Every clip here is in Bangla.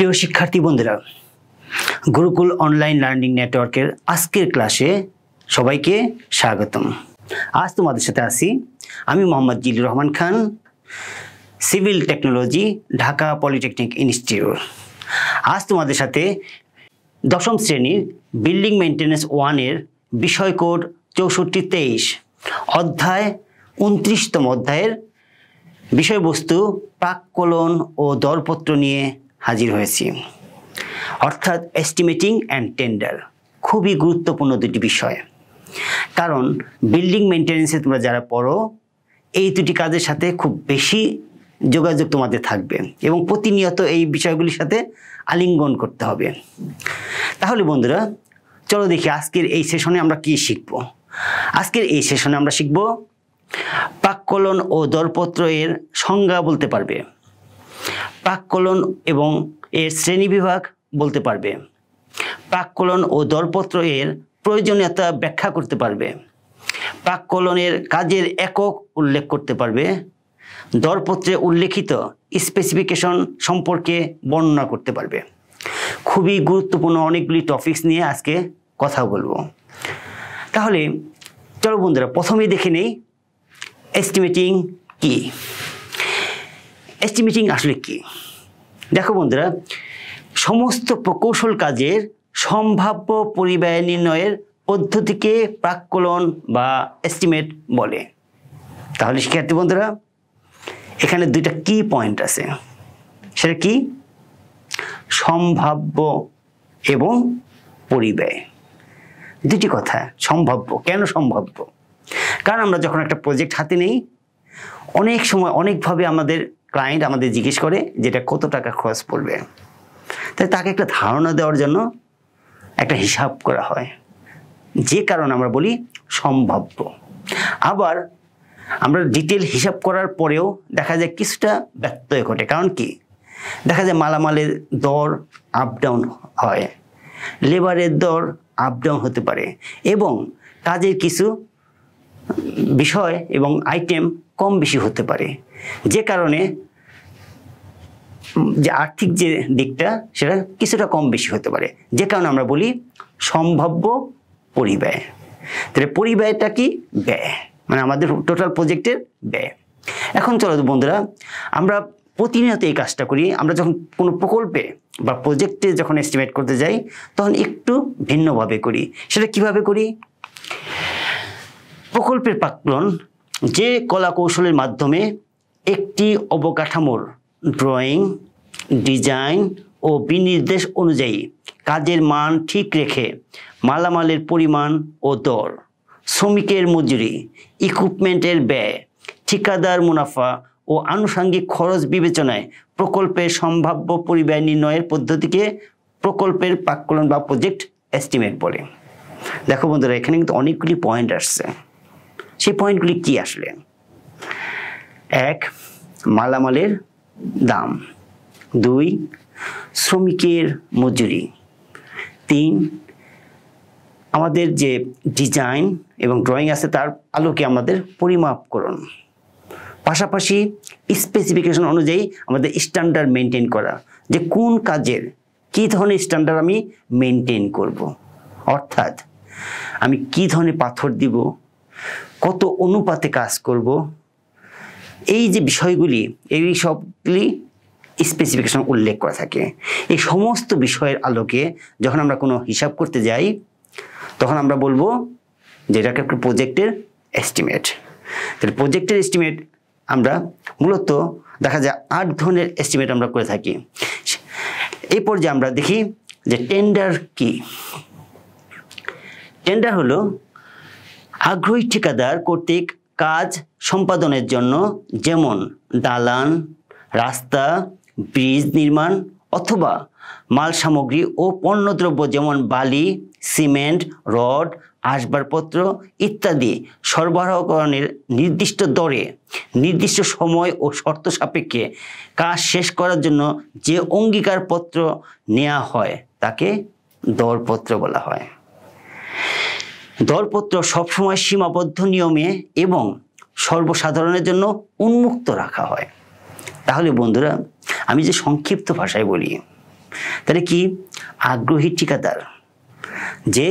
প্রিয় শিক্ষার্থী বন্ধুরা গুরুকুল অনলাইন লার্নিং নেটওয়ার্কের আজকের ক্লাসে সবাইকে স্বাগতম আজ তোমাদের সাথে আসি আমি Mohammad Zil Rahman Khan civil technology Dhaka polytechnic institute আজ তোমাদের সাথে দশম শ্রেণীর বিল্ডিং মেনটেন্যান্স ওয়ানের বিষয় কোড চৌষট্টি তেইশ অধ্যায় উনত্রিশতম অধ্যায়ের বিষয়বস্তু প্রাককলন ও দরপত্র নিয়ে হাজির হয়েছি অর্থাৎ এস্টিমেটিং অ্যান্ড টেন্ডার খুবই গুরুত্বপূর্ণ দুটি বিষয় কারণ বিল্ডিং মেনটেন্যান্সে তোমরা যারা পড়ো এই দুটি কাজের সাথে খুব বেশি যোগাযোগ তোমাদের থাকবে এবং প্রতিনিয়ত এই বিষয়গুলির সাথে আলিঙ্গন করতে হবে তাহলে বন্ধুরা চলো দেখি আজকের এই সেশনে আমরা কি শিখব আজকের এই সেশনে আমরা শিখব প্রাক্কলন ও দরপত্র এর সংজ্ঞা বলতে পারবে প্রাককলন এবং এর শ্রেণী বিভাগ বলতে পারবে প্রাককলন ও দরপত্র এর প্রয়োজনীয়তা ব্যাখ্যা করতে পারবে প্রাককলনের কাজের একক উল্লেখ করতে পারবে দরপত্রে উল্লেখিত স্পেসিফিকেশন সম্পর্কে বর্ণনা করতে পারবে খুবই গুরুত্বপূর্ণ অনেকগুলি টপিক্স নিয়ে আজকে কথা বলবো তাহলে চলো বন্ধুরা প্রথমেই দেখে নেই এস্টিমেটিং কী এস্টিমেটিং আসলে কি দেখো বন্ধুরা সমস্ত প্রকৌশল কাজের সম্ভাব্য পরিব্যয় নির্ণয়ের পদ্ধতিকে প্রাক্কলন বা এস্টিমেট বলে তাহলে শিক্ষার্থী বন্ধুরা এখানে দুইটা কি পয়েন্ট আছে সেটা কি সম্ভাব্য এবং পরিব্যয় দুটি কথা সম্ভাব্য কেন সম্ভাব্য কারণ আমরা যখন একটা প্রজেক্ট হাতে নেই অনেক সময় অনেকভাবে আমাদের ক্লায়েন্ট আমাদের জিজ্ঞেস করে যেটা কত টাকা খরচ পড়বে তাই তাকে একটা ধারণা দেওয়ার জন্য একটা হিসাব করা হয় যে কারণে আমরা বলি সম্ভাব্য আবার আমরা ডিটেল হিসাব করার পরেও দেখা যায় কিছুটা ব্যত্যয় ঘটে কারণ কি দেখা যায় মালামালের দর আপ ডাউন হয় লেবারের দর আপ ডাউন হতে পারে এবং কাজের কিছু বিষয় এবং আইটেম কম বেশি হতে পারে যে কারণে যে আর্থিক যে দিকটা সেটা কিছুটা কম বেশি হতে পারে যে কারণে আমরা বলি সম্ভাব্য পরিব্যয় তাহলে পরিব্যয়টা কি ব্যয় মানে আমাদের টোটাল প্রজেক্টের ব্যয় এখন চলো বন্ধুরা আমরা প্রতিনিয়ত এই কাজটা করি আমরা যখন কোনো প্রকল্পে বা প্রজেক্টে যখন এস্টিমেট করতে যাই তখন একটু ভিন্নভাবে করি সেটা কিভাবে করি প্রকল্পের প্রাক্কলন যে কলা কৌশলের মাধ্যমে একটি অবকাঠামোর ড্রয়িং ডিজাইন ও বিনির্দেশ অনুযায়ী কাজের মান ঠিক রেখে মালামালের পরিমাণ ও দর শ্রমিকের মজুরি ইকুইপমেন্টের ব্যয় ঠিকাদার মুনাফা ও আনুষাঙ্গিক খরচ বিবেচনায় প্রকল্পের সম্ভাব্য পরিব্যয় নির্ণয়ের পদ্ধতিকে প্রকল্পের পাককলন বা প্রজেক্ট এস্টিমেট বলে দেখো বন্ধুরা এখানে কিন্তু অনেকগুলি পয়েন্ট আসছে সেই পয়েন্টগুলি কি আসলে এক মালামালের দাম দুই শ্রমিকের মজুরি তিন আমাদের যে ডিজাইন এবং ড্রয়িং আছে তার আলোকে আমাদের পরিমাপ করুন পাশাপাশি স্পেসিফিকেশন অনুযায়ী আমাদের স্ট্যান্ডার্ড মেনটেন করা যে কোন কাজের কী ধরনের স্ট্যান্ডার্ড আমি মেনটেন করব। অর্থাৎ আমি কি ধরনের পাথর দিব কত অনুপাতে কাজ করব এই যে বিষয়গুলি এই সবগুলি স্পেসিফিকেশন উল্লেখ করা থাকে এই সমস্ত বিষয়ের আলোকে যখন আমরা কোনো হিসাব করতে যাই তখন আমরা বলবো যে এটা একটা প্রজেক্টের এস্টিমেট তাহলে প্রজেক্টের এস্টিমেট আমরা মূলত দেখা যায় আট ধরনের এস্টিমেট আমরা করে থাকি এই পর্যায়ে আমরা দেখি যে টেন্ডার কি টেন্ডার হলো আগ্রহী ঠিকাদার কর্তৃক কাজ সম্পাদনের জন্য যেমন দালান রাস্তা ব্রিজ নির্মাণ অথবা মাল সামগ্রী ও পণ্যদ্রব্য যেমন বালি সিমেন্ট রড আসবাবপত্র ইত্যাদি সরবরাহকরণের নির্দিষ্ট দরে নির্দিষ্ট সময় ও শর্ত সাপেক্ষে কাজ শেষ করার জন্য যে অঙ্গীকারপত্র নেওয়া হয় তাকে দরপত্র বলা হয় দরপত্র সবসময় সীমাবদ্ধ নিয়মে এবং সর্বসাধারণের জন্য উন্মুক্ত রাখা হয় তাহলে বন্ধুরা আমি যে সংক্ষিপ্ত ভাষায় বলি তাহলে কি আগ্রহী ঠিকাদার যে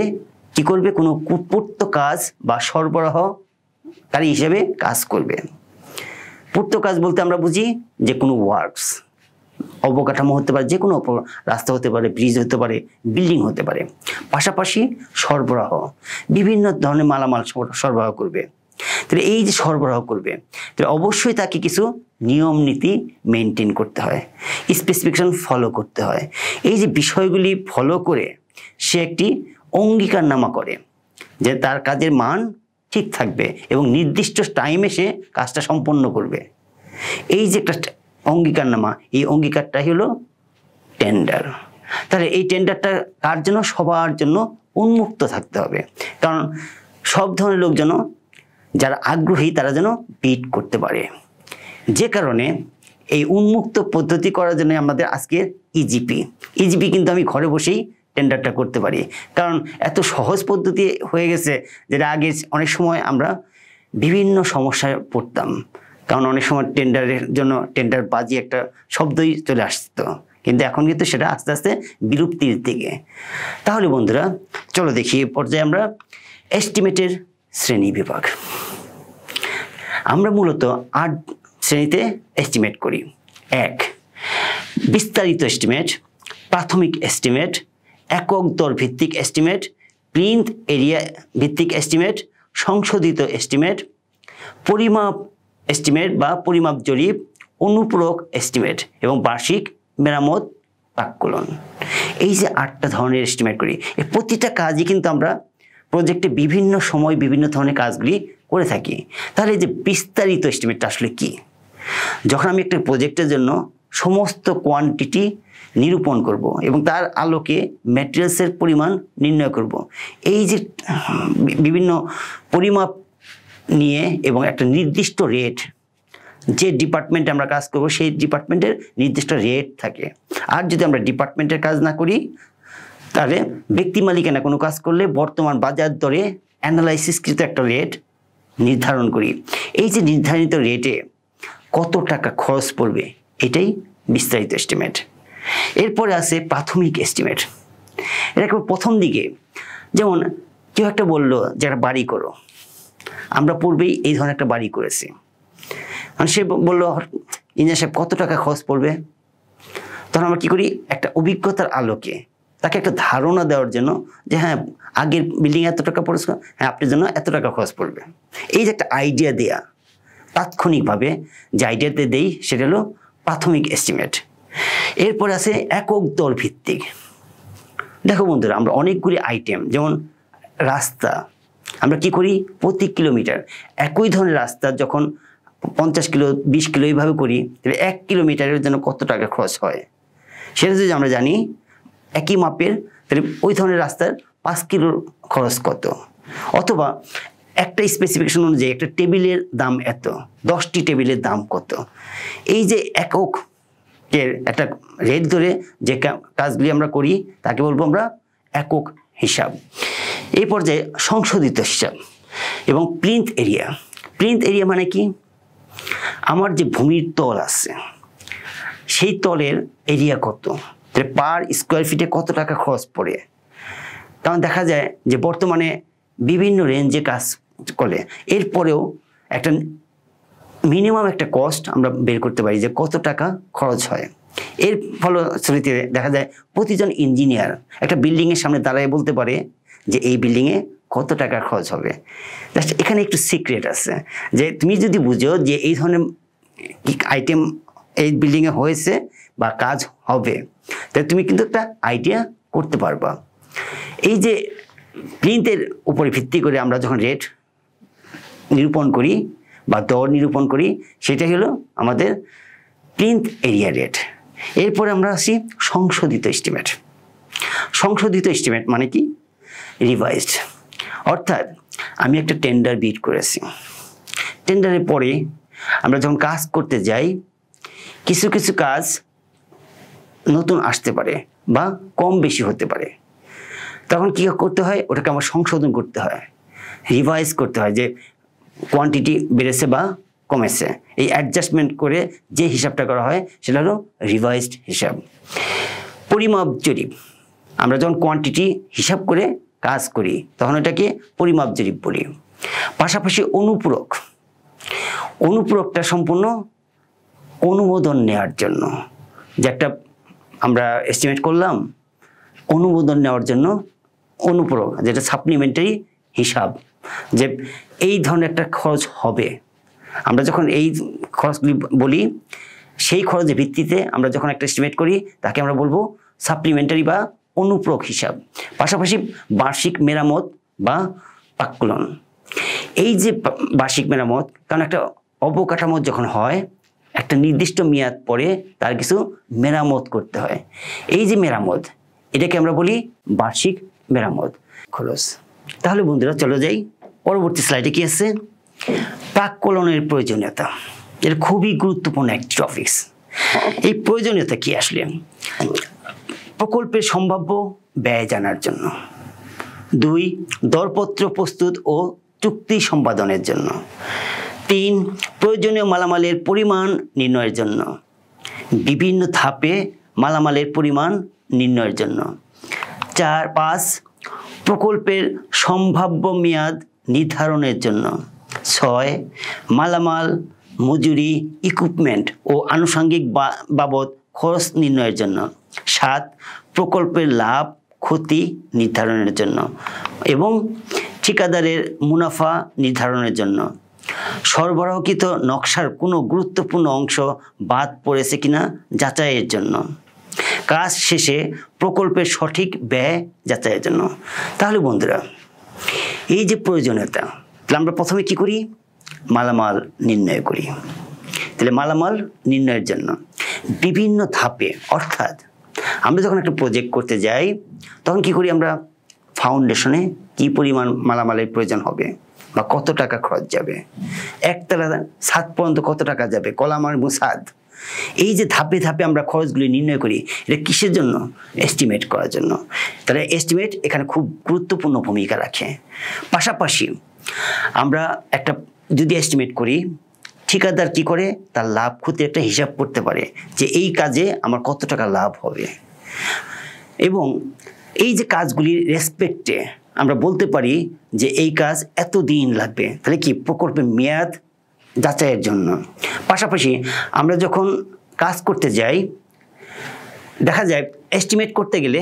কি করবে কোনো পূর্ত কাজ বা সরবরাহকারী হিসেবে কাজ করবে পূর্ত কাজ বলতে আমরা বুঝি যে কোনো ওয়ার্কস অবকাঠামো হতে পারে যে কোনো রাস্তা হতে পারে ব্রিজ হতে পারে বিল্ডিং হতে পারে পাশাপাশি সরবরাহ বিভিন্ন ধরনের মালামাল সরবরাহ করবে তাহলে এই যে সরবরাহ করবে তাহলে অবশ্যই তাকে কিছু নিয়ম নীতি মেনটেন করতে হয় স্পেসিফিকেশন ফলো করতে হয় এই যে বিষয়গুলি ফলো করে সে একটি অঙ্গীকার নামা করে যে তার কাজের মান ঠিক থাকবে এবং নির্দিষ্ট টাইমে সে কাজটা সম্পন্ন করবে এই যে একটা অঙ্গীকার নামা এই অঙ্গীকারটাই হলো টেন্ডার তাহলে এই টেন্ডারটা কার জন্য সবার জন্য উন্মুক্ত থাকতে হবে কারণ সব ধরনের লোক যেন যারা আগ্রহী তারা যেন বিট করতে পারে যে কারণে এই উন্মুক্ত পদ্ধতি করার জন্য আমাদের আজকের ইজিপি e ইজিপি e কিন্তু আমি ঘরে বসেই টেন্ডারটা করতে পারি কারণ এত সহজ পদ্ধতি হয়ে গেছে যেটা আগে অনেক সময় আমরা বিভিন্ন সমস্যায় পড়তাম কারণ অনেক সময় টেন্ডারের জন্য টেন্ডার বাজি একটা শব্দই চলে আসতো কিন্তু এখন কিন্তু সেটা আস্তে আস্তে বিলুপ্তির দিকে তাহলে বন্ধুরা চলো দেখি এ পর্যায়ে আমরা এস্টিমেটের শ্রেণী বিভাগ আমরা মূলত আট শ্রেণীতে এস্টিমেট করি এক বিস্তারিত এস্টিমেট প্রাথমিক এস্টিমেট একক দল ভিত্তিক এস্টিমেট প্রিন্ট এরিয়া ভিত্তিক এস্টিমেট সংশোধিত এস্টিমেট পরিমাপ এস্টিমেট বা পরিমাপ জরিপ অনুপূরক এস্টিমেট এবং বার্ষিক মেরামত প্রাক্কলন এই যে আটটা ধরনের এস্টিমেট করি এই প্রতিটা কাজই কিন্তু আমরা প্রজেক্টে বিভিন্ন সময় বিভিন্ন ধরনের কাজগুলি করে থাকি তাহলে যে বিস্তারিত এস্টিমেটটা আসলে কি যখন আমি একটা প্রজেক্টের জন্য সমস্ত কোয়ান্টিটি নিরূপণ করব এবং তার আলোকে ম্যাটেরিয়ালসের পরিমাণ নির্ণয় করব এই যে বিভিন্ন পরিমাপ নিয়ে এবং একটা নির্দিষ্ট রেট যে ডিপার্টমেন্টে আমরা কাজ করব সেই ডিপার্টমেন্টের নির্দিষ্ট রেট থাকে আর যদি আমরা ডিপার্টমেন্টের কাজ না করি তাহলে ব্যক্তি মালিকানা কোনো কাজ করলে বর্তমান বাজার দরে অ্যানালাইসিসকৃত একটা রেট নির্ধারণ করি এই যে নির্ধারিত রেটে কত টাকা খরচ পড়বে এটাই বিস্তারিত এস্টিমেট এরপরে আছে প্রাথমিক এস্টিমেট এটা প্রথম দিকে যেমন কেউ একটা বললো যে একটা বাড়ি করো আমরা পূর্বেই এই ধরনের একটা বাড়ি করেছি মানে সে বললো ইঞ্জিনিয়ার সাহেব কত টাকা খরচ পড়বে তখন আমরা কী করি একটা অভিজ্ঞতার আলোকে তাকে একটা ধারণা দেওয়ার জন্য যে হ্যাঁ আগের বিল্ডিং এত টাকা পড়েছে হ্যাঁ আপনার জন্য এত টাকা খরচ পড়বে এই যে একটা আইডিয়া দেয়া তাৎক্ষণিকভাবে যে আইডিয়াতে দেই সেটা হলো প্রাথমিক এস্টিমেট এরপর আছে একক দল ভিত্তিক দেখো বন্ধুরা আমরা অনেকগুলি আইটেম যেমন রাস্তা আমরা কি করি প্রতি কিলোমিটার একই ধরনের রাস্তা যখন পঞ্চাশ কিলো বিশ কিলো এইভাবে করি তাহলে এক কিলোমিটারের জন্য কত টাকা খরচ হয় সেটা যদি আমরা জানি একই মাপের তাহলে ওই ধরনের রাস্তার পাঁচ কিলোর খরচ কত অথবা একটা স্পেসিফিকেশন অনুযায়ী একটা টেবিলের দাম এত দশটি টেবিলের দাম কত এই যে একক এর একটা রেট ধরে যে কাজগুলি আমরা করি তাকে বলবো আমরা একক হিসাব এই পর্যায়ে সংশোধিত হিসাব এবং প্রিন্ট এরিয়া প্রিন্ট এরিয়া মানে কি আমার যে ভূমির তল আছে সেই তলের এরিয়া কত পার স্কোয়ার ফিটে কত টাকা খরচ পড়ে তখন দেখা যায় যে বর্তমানে বিভিন্ন রেঞ্জে কাজ করে এরপরেও একটা মিনিমাম একটা কস্ট আমরা বের করতে পারি যে কত টাকা খরচ হয় এর ফলশ্রুতিতে দেখা যায় প্রতিজন ইঞ্জিনিয়ার একটা বিল্ডিংয়ের সামনে দাঁড়ায় বলতে পারে যে এই বিল্ডিংয়ে কত টাকা খরচ হবে জাস্ট এখানে একটু সিক্রেট আছে যে তুমি যদি বুঝো যে এই ধরনের আইটেম এই বিল্ডিংয়ে হয়েছে বা কাজ হবে তাহলে তুমি কিন্তু একটা আইডিয়া করতে পারবা এই যে প্রিন্টের উপরে ভিত্তি করে আমরা যখন রেট নিরূপণ করি বা দর নিরূপণ করি সেটা হলো আমাদের প্রিন্ট এরিয়া রেট এরপরে আমরা আসি সংশোধিত এস্টিমেট সংশোধিত এস্টিমেট মানে কি রিভাইজড অর্থাৎ আমি একটা টেন্ডার বিট করেছি টেন্ডারের পরে আমরা যখন কাজ করতে যাই কিছু কিছু কাজ নতুন আসতে পারে বা কম বেশি হতে পারে তখন কী করতে হয় ওটাকে আমার সংশোধন করতে হয় রিভাইজ করতে হয় যে কোয়ান্টিটি বেড়েছে বা কমেছে এই অ্যাডজাস্টমেন্ট করে যে হিসাবটা করা হয় সেটা হলো রিভাইজড হিসাব পরিমাপ জরিপ আমরা যখন কোয়ান্টিটি হিসাব করে কাজ করি তখন এটাকে পরিমাপ জরিপ বলি পাশাপাশি অনুপূরক অনুপূরকটা সম্পূর্ণ অনুমোদন নেওয়ার জন্য যে একটা আমরা এস্টিমেট করলাম অনুমোদন নেওয়ার জন্য অনুপূরক যেটা সাপ্লিমেন্টারি হিসাব যে এই ধরনের একটা খরচ হবে আমরা যখন এই খরচগুলি বলি সেই খরচের ভিত্তিতে আমরা যখন একটা এস্টিমেট করি তাকে আমরা বলবো সাপ্লিমেন্টারি বা অনুপ্রক হিসাব পাশাপাশি বার্ষিক মেরামত বা পাক্কুলন এই যে বার্ষিক মেরামত কারণ একটা অবকাঠামো যখন হয় একটা নির্দিষ্ট মেয়াদ পরে তার কিছু মেরামত করতে হয় এই যে মেরামত এটাকে আমরা বলি বার্ষিক মেরামত খরচ তাহলে বন্ধুরা চলে যাই পরবর্তী স্লাইডে কি আছে প্রাককলনের প্রয়োজনীয়তা এটা খুবই গুরুত্বপূর্ণ একটি টপিক্স এই প্রয়োজনীয়তা কি আসলে প্রকল্পের সম্ভাব্য ব্যয় জানার জন্য দুই দরপত্র প্রস্তুত ও চুক্তি সম্পাদনের জন্য তিন প্রয়োজনীয় মালামালের পরিমাণ নির্ণয়ের জন্য বিভিন্ন ধাপে মালামালের পরিমাণ নির্ণয়ের জন্য চার পাঁচ প্রকল্পের সম্ভাব্য মেয়াদ নির্ধারণের জন্য ছয় মালামাল মজুরি ইকুইপমেন্ট ও আনুষঙ্গিক বাবদ খরচ নির্ণয়ের জন্য সাত প্রকল্পের লাভ ক্ষতি নির্ধারণের জন্য এবং ঠিকাদারের মুনাফা নির্ধারণের জন্য সরবরাহকৃত নকশার কোনো গুরুত্বপূর্ণ অংশ বাদ পড়েছে কিনা যাচাইয়ের জন্য কাজ শেষে প্রকল্পের সঠিক ব্যয় যাচাইয়ের জন্য তাহলে বন্ধুরা এই যে প্রয়োজনীয়তা তাহলে আমরা প্রথমে কি করি মালামাল নির্ণয় করি তাহলে মালামাল নির্ণয়ের জন্য বিভিন্ন ধাপে অর্থাৎ আমরা যখন একটা প্রজেক্ট করতে যাই তখন কি করি আমরা ফাউন্ডেশনে কি পরিমাণ মালামালের প্রয়োজন হবে বা কত টাকা খরচ যাবে একতলা সাত পর্যন্ত কত টাকা যাবে কলামার এবং সাদ এই যে ধাপে ধাপে আমরা খরচগুলি নির্ণয় করি এটা কিসের জন্য এস্টিমেট করার জন্য তাহলে এস্টিমেট এখানে খুব গুরুত্বপূর্ণ ভূমিকা রাখে পাশাপাশি আমরা একটা যদি এস্টিমেট করি ঠিকাদার কি করে তার লাভ ক্ষতি একটা হিসাব করতে পারে যে এই কাজে আমার কত টাকা লাভ হবে এবং এই যে কাজগুলির রেসপেক্টে আমরা বলতে পারি যে এই কাজ এত দিন লাগবে তাহলে কি প্রকল্পের মেয়াদ যাচাইয়ের জন্য পাশাপাশি আমরা যখন কাজ করতে যাই দেখা যায় এস্টিমেট করতে গেলে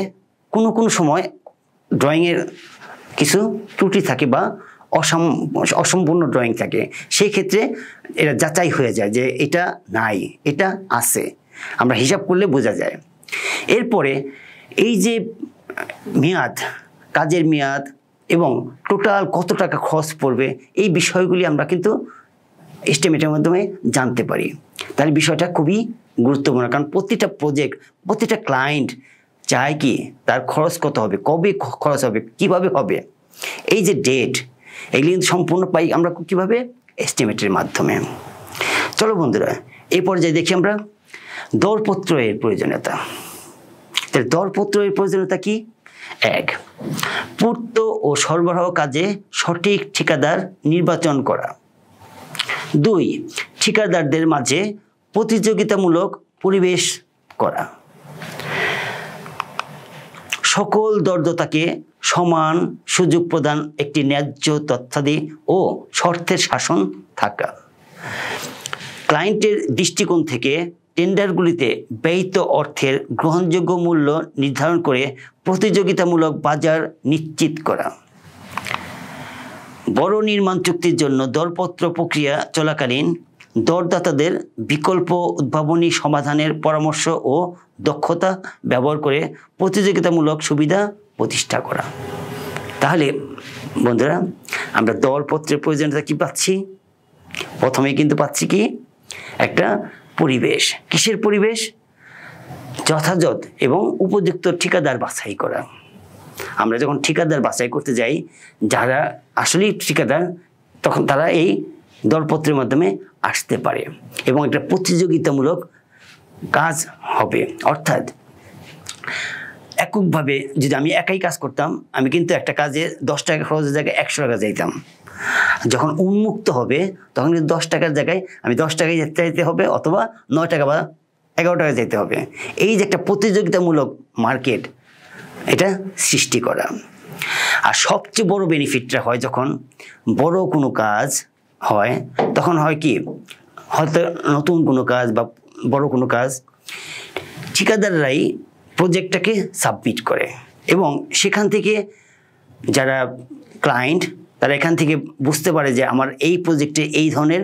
কোনো কোনো সময় ড্রয়িংয়ের কিছু ত্রুটি থাকে বা অসম অসম্পূর্ণ ড্রয়িং থাকে সেই ক্ষেত্রে এটা যাচাই হয়ে যায় যে এটা নাই এটা আছে আমরা হিসাব করলে বোঝা যায় এরপরে এই যে মেয়াদ কাজের মেয়াদ এবং টোটাল কত টাকা খরচ পড়বে এই বিষয়গুলি আমরা কিন্তু এস্টিমেটের মাধ্যমে জানতে পারি তাহলে বিষয়টা খুবই গুরুত্বপূর্ণ কারণ প্রতিটা প্রজেক্ট প্রতিটা ক্লায়েন্ট চায় কি তার খরচ কত হবে কবে খরচ হবে কিভাবে হবে এই যে ডেট এই লিঙ্ক সম্পূর্ণ পাই আমরা কীভাবে এস্টিমেটের মাধ্যমে চলো বন্ধুরা এই পর্যায়ে দেখি আমরা দরপত্র এর প্রয়োজনীয়তা তাহলে দরপত্র এর প্রয়োজনীয়তা কি এক পূর্ত ও সরবরাহ কাজে সঠিক ঠিকাদার নির্বাচন করা দুই ঠিকাদারদের মাঝে প্রতিযোগিতামূলক পরিবেশ করা সকল দরদতাকে সমান সুযোগ প্রদান একটি ন্যায্য তথ্যাদি ও শর্তের শাসন থাকা ক্লায়েন্টের দৃষ্টিকোণ থেকে টেন্ডারগুলিতে ব্যয়িত অর্থের গ্রহণযোগ্য মূল্য নির্ধারণ করে প্রতিযোগিতামূলক বাজার নিশ্চিত করা বড় নির্মাণ চুক্তির জন্য দরপত্র প্রক্রিয়া চলাকালীন দরদাতাদের বিকল্প উদ্ভাবনী সমাধানের পরামর্শ ও দক্ষতা ব্যবহার করে প্রতিযোগিতামূলক সুবিধা প্রতিষ্ঠা করা তাহলে বন্ধুরা আমরা দরপত্রের প্রয়োজনীয়তা কি পাচ্ছি প্রথমে কিন্তু পাচ্ছি কি একটা পরিবেশ কিসের পরিবেশ যথাযথ এবং উপযুক্ত ঠিকাদার বাছাই করা আমরা যখন ঠিকাদার বাছাই করতে যাই যারা আসলেই ঠিকাদার তখন তারা এই দরপত্রের মাধ্যমে আসতে পারে এবং একটা প্রতিযোগিতামূলক কাজ হবে অর্থাৎ এককভাবে যদি আমি একাই কাজ করতাম আমি কিন্তু একটা কাজে দশ টাকা খরচের জায়গায় একশো টাকা যাইতাম যখন উন্মুক্ত হবে তখন কিন্তু দশ টাকার জায়গায় আমি দশ টাকায় যেতে হবে অথবা নয় টাকা বা এগারো টাকায় যেতে হবে এই যে একটা প্রতিযোগিতামূলক মার্কেট এটা সৃষ্টি করা আর সবচেয়ে বড় বেনিফিটটা হয় যখন বড় কোনো কাজ হয় তখন হয় কি হয়তো নতুন কোনো কাজ বা বড় কোনো কাজ ঠিকাদাররাই প্রজেক্টটাকে সাবমিট করে এবং সেখান থেকে যারা ক্লায়েন্ট তারা এখান থেকে বুঝতে পারে যে আমার এই প্রজেক্টে এই ধরনের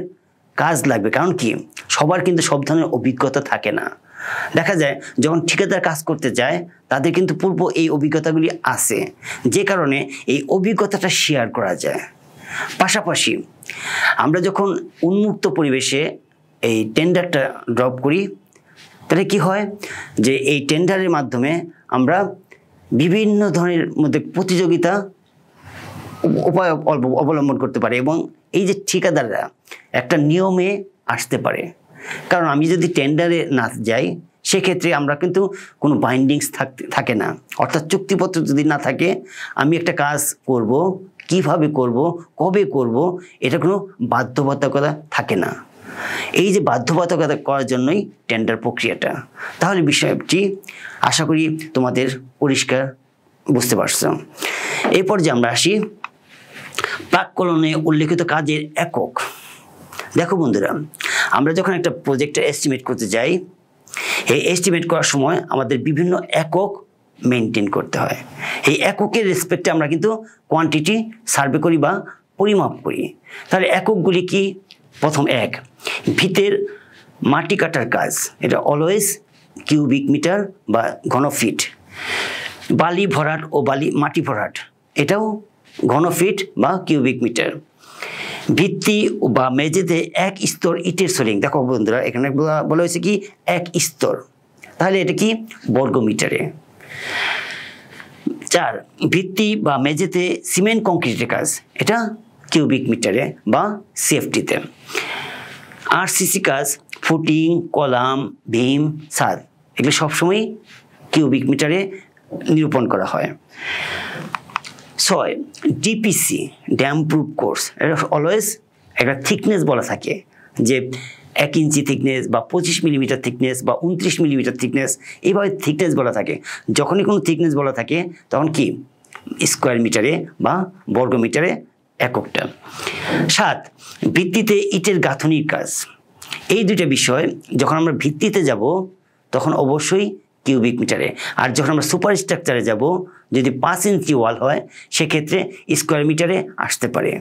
কাজ লাগবে কারণ কি সবার কিন্তু সব ধরনের অভিজ্ঞতা থাকে না দেখা যায় যখন ঠিকাদার কাজ করতে যায় তাদের কিন্তু পূর্ব এই অভিজ্ঞতাগুলি আছে যে কারণে এই অভিজ্ঞতাটা শেয়ার করা যায় পাশাপাশি আমরা যখন উন্মুক্ত পরিবেশে এই টেন্ডারটা ড্রপ করি তাহলে কি হয় যে এই টেন্ডারের মাধ্যমে আমরা বিভিন্ন ধরনের মধ্যে প্রতিযোগিতা উপায় অবলম্বন করতে পারে এবং এই যে ঠিকাদাররা একটা নিয়মে আসতে পারে কারণ আমি যদি টেন্ডারে না যাই সেক্ষেত্রে আমরা কিন্তু কোনো বাইন্ডিংস থাকে না অর্থাৎ চুক্তিপত্র যদি না থাকে আমি একটা কাজ করব কিভাবে করব কবে করব এটা কোনো বাধ্যবাধকতা থাকে না এই যে বাধ্যবাধকতা করার জন্যই টেন্ডার প্রক্রিয়াটা তাহলে বিষয়টি আশা করি তোমাদের পরিষ্কার বুঝতে পারছো এরপর যে আমরা আসি প্রাককলনে উল্লেখিত কাজের একক দেখো বন্ধুরা আমরা যখন একটা প্রজেক্টের এস্টিমেট করতে যাই এই এস্টিমেট করার সময় আমাদের বিভিন্ন একক মেনটেন করতে হয় এই এককের রেসপেক্টে আমরা কিন্তু কোয়ান্টিটি সার্ভে করি বা পরিমাপ করি তাহলে এককগুলি কি প্রথম এক ভিতের মাটি কাটার কাজ এটা অলওয়েজ কিউবিক মিটার বা ঘনফিট বালি ভরাট ও বালি মাটি ভরাট এটাও ঘনফিট বা কিউবিক মিটার ভিত্তি বা মেঝেতে এক স্তর ইটের সোলিং দেখো বন্ধুরা এখানে বলা হয়েছে কি এক স্তর তাহলে এটা কি বর্গমিটারে চার ভিত্তি বা মেঝেতে সিমেন্ট কংক্রিটের কাজ এটা কিউবিক মিটারে বা সিএফটিতে আর সিসি কাজ ফুটিং কলাম ভীম সাদ এগুলো সবসময় কিউবিক মিটারে নিরূপণ করা হয় ছয় ডিপিসি ড্যাম প্রুফ কোর্স এটা অলওয়েজ একটা থিকনেস বলা থাকে যে এক ইঞ্চি থিকনেস বা পঁচিশ মিলিমিটার থিকনেস বা উনত্রিশ মিলিমিটার থিকনেস এইভাবে থিকনেস বলা থাকে যখনই কোনো থিকনেস বলা থাকে তখন কি স্কোয়ার মিটারে বা বর্গ মিটারে এককটা সাত ভিত্তিতে ইটের গাঁথনির কাজ এই দুইটা বিষয় যখন আমরা ভিত্তিতে যাব তখন অবশ্যই কিউবিক মিটারে আর যখন আমরা সুপার স্ট্রাকচারে যাব যদি পাঁচ ইঞ্চি ওয়াল হয় সেক্ষেত্রে স্কোয়ার মিটারে আসতে পারে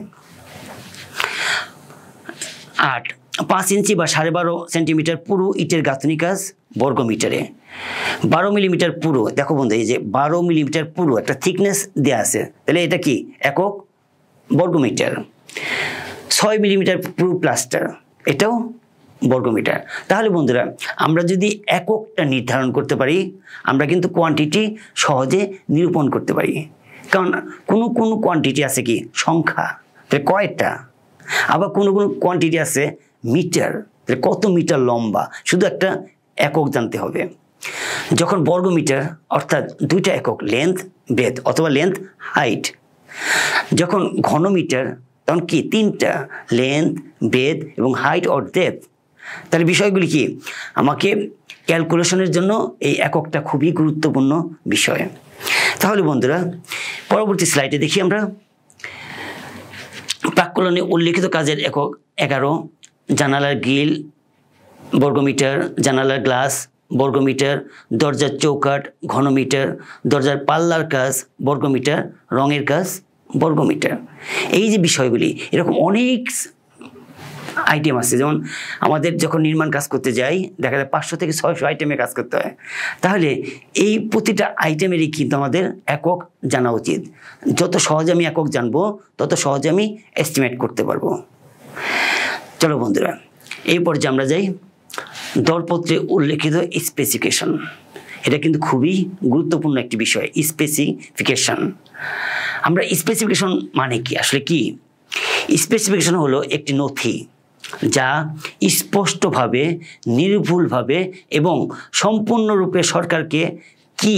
আট পাঁচ ইঞ্চি বা সাড়ে বারো সেন্টিমিটার পুরো ইটের গাঁথনি কাজ বর্গ মিটারে বারো মিলিমিটার পুরো দেখো বন্ধু এই যে বারো মিলিমিটার পুরো একটা থিকনেস দেওয়া আছে তাহলে এটা কি একক বর্গ মিটার ছয় মিলিমিটার পুরো প্লাস্টার এটাও বর্গমিটার তাহলে বন্ধুরা আমরা যদি এককটা নির্ধারণ করতে পারি আমরা কিন্তু কোয়ান্টিটি সহজে নিরূপণ করতে পারি কারণ কোনো কোনো কোয়ান্টিটি আছে কি সংখ্যা তাহলে কয়টা আবার কোনো কোনো কোয়ান্টিটি আছে মিটার তাহলে কত মিটার লম্বা শুধু একটা একক জানতে হবে যখন বর্গ মিটার অর্থাৎ দুইটা একক লেন্থ বেদ অথবা লেন্থ হাইট যখন ঘনমিটার তখন কি তিনটা লেন্থ বেদ এবং হাইট অর ডেথ তাহলে বিষয়গুলি কি আমাকে ক্যালকুলেশনের জন্য এই এককটা খুবই গুরুত্বপূর্ণ বিষয় তাহলে বন্ধুরা পরবর্তী স্লাইডে দেখি আমরা প্রাক্কলনে উল্লেখিত কাজের একক এগারো জানালার গ্রিল বর্গমিটার জানালার গ্লাস বর্গমিটার দরজার চৌকাট ঘনমিটার দরজার পাল্লার কাজ বর্গমিটার রঙের কাজ বর্গমিটার এই যে বিষয়গুলি এরকম অনেক আইটেম আছে যেমন আমাদের যখন নির্মাণ কাজ করতে যাই দেখা যায় পাঁচশো থেকে ছয়শো আইটেমে কাজ করতে হয় তাহলে এই প্রতিটা আইটেমেরই কিন্তু আমাদের একক জানা উচিত যত সহজে আমি একক জানবো তত সহজে আমি এস্টিমেট করতে পারবো চলো বন্ধুরা এই পর্যায়ে আমরা যাই দরপত্রে উল্লেখিত স্পেসিফিকেশন এটা কিন্তু খুবই গুরুত্বপূর্ণ একটি বিষয় স্পেসিফিকেশন আমরা স্পেসিফিকেশন মানে কি আসলে কি স্পেসিফিকেশন হলো একটি নথি যা স্পষ্টভাবে নির্ভুলভাবে এবং সম্পূর্ণরূপে সরকারকে কি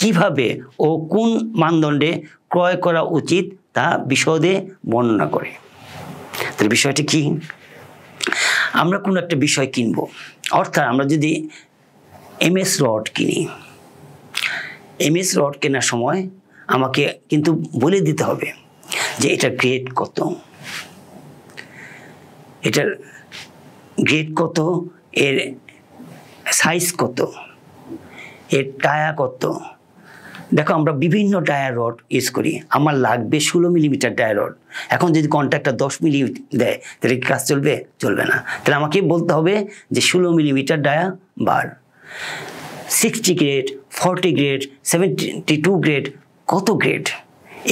কিভাবে ও কোন মানদণ্ডে ক্রয় করা উচিত তা বিশদে বর্ণনা করে তাহলে বিষয়টি কী আমরা কোনো একটা বিষয় কিনব অর্থাৎ আমরা যদি এম এস রড কিনি এম এস রড কেনার সময় আমাকে কিন্তু বলে দিতে হবে যে এটা গ্রেড কত এটার গ্রেড কত এর সাইজ কত এর টায়া কত দেখো আমরা বিভিন্ন টায়ার রড ইউজ করি আমার লাগবে ষোলো মিলিমিটার টায়ার রড এখন যদি কন্ট্রাক্টটা দশ মিলি দেয় তাহলে কি কাজ চলবে চলবে না তাহলে আমাকে বলতে হবে যে ষোলো millimetre dia bar sixty grade forty grade seventy two grade কত গ্রেড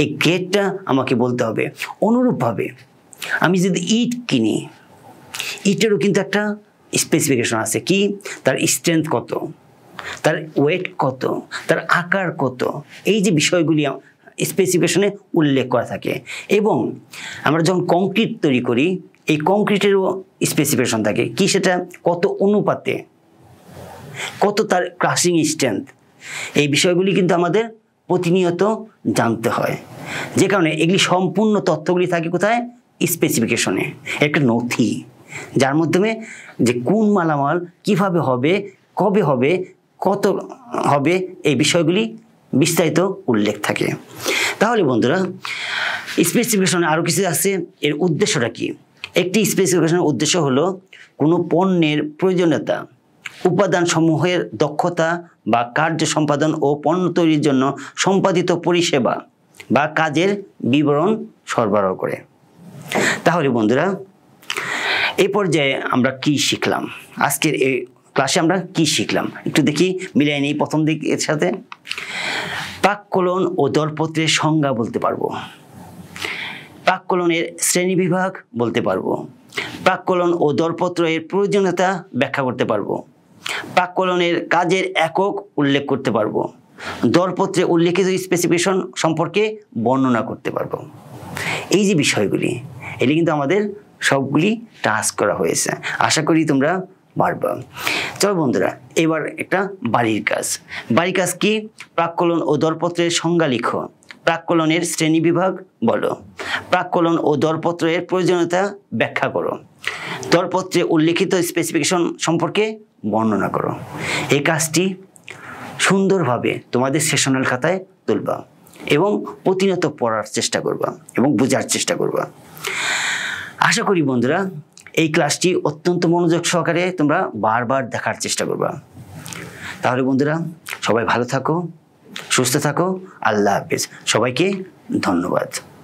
এই গ্রেডটা আমাকে বলতে হবে অনুরূপভাবে আমি যদি ইট কিনি ইটেরও কিন্তু একটা স্পেসিফিকেশন আছে কি তার স্ট্রেংথ কত তার ওয়েট কত তার আকার কত এই যে বিষয়গুলি স্পেসিফিকেশনে উল্লেখ করা থাকে এবং আমরা যখন কংক্রিট তৈরি করি এই কংক্রিটেরও স্পেসিফিকেশন থাকে কি সেটা কত অনুপাতে কত তার ক্রাশিং স্ট্রেংথ এই বিষয়গুলি কিন্তু আমাদের প্রতিনিয়ত জানতে হয় যে কারণে এগুলি সম্পূর্ণ তথ্যগুলি থাকে কোথায় স্পেসিফিকেশনে একটা নথি যার মাধ্যমে যে কোন মালামাল কিভাবে হবে কবে হবে কত হবে এই বিষয়গুলি বিস্তারিত উল্লেখ থাকে তাহলে বন্ধুরা স্পেসিফিকেশনে আরও কিছু আছে এর উদ্দেশ্যটা কি একটি স্পেসিফিকেশনের উদ্দেশ্য হলো কোনো পণ্যের প্রয়োজনীয়তা উপাদানসমূহের দক্ষতা বা কার্য সম্পাদন ও পণ্য তৈরির জন্য সম্পাদিত পরিষেবা বা কাজের বিবরণ সরবরাহ করে তাহলে বন্ধুরা এই পর্যায়ে আমরা কি শিখলাম আজকের এই ক্লাসে আমরা কি শিখলাম একটু দেখি মিলাই নেই প্রথম দিক এর সাথে প্রাককলন ও দরপত্রের সংজ্ঞা বলতে পারবো প্রাককলনের বিভাগ বলতে পারবো প্রাককলন ও দরপত্র এর প্রয়োজনীয়তা ব্যাখ্যা করতে পারবো প্রাককলনের কাজের একক উল্লেখ করতে পারবো দরপত্রে উল্লেখিত স্পেসিফিকেশন সম্পর্কে বর্ণনা করতে পারবো এই যে বিষয়গুলি এটি কিন্তু আমাদের সবগুলি টাস্ক করা হয়েছে আশা করি তোমরা বারবার চলো বন্ধুরা এবার একটা বাড়ির কাজ বাড়ির কাজ কি প্রাককলন ও দরপত্রের সংজ্ঞা লিখো প্রাককলনের শ্রেণী বিভাগ বলো প্রাককলন ও দরপত্রের প্রয়োজনীয়তা ব্যাখ্যা করো দরপত্রে উল্লেখিত স্পেসিফিকেশন সম্পর্কে বর্ণনা করো এই কাজটি সুন্দরভাবে তোমাদের সেশনাল খাতায় তুলবা এবং প্রতিনিয়ত পড়ার চেষ্টা করবা এবং বোঝার চেষ্টা করবা আশা করি বন্ধুরা এই ক্লাসটি অত্যন্ত মনোযোগ সহকারে তোমরা বারবার দেখার চেষ্টা করবা তাহলে বন্ধুরা সবাই ভালো থাকো সুস্থ থাকো আল্লাহ হাফিজ সবাইকে ধন্যবাদ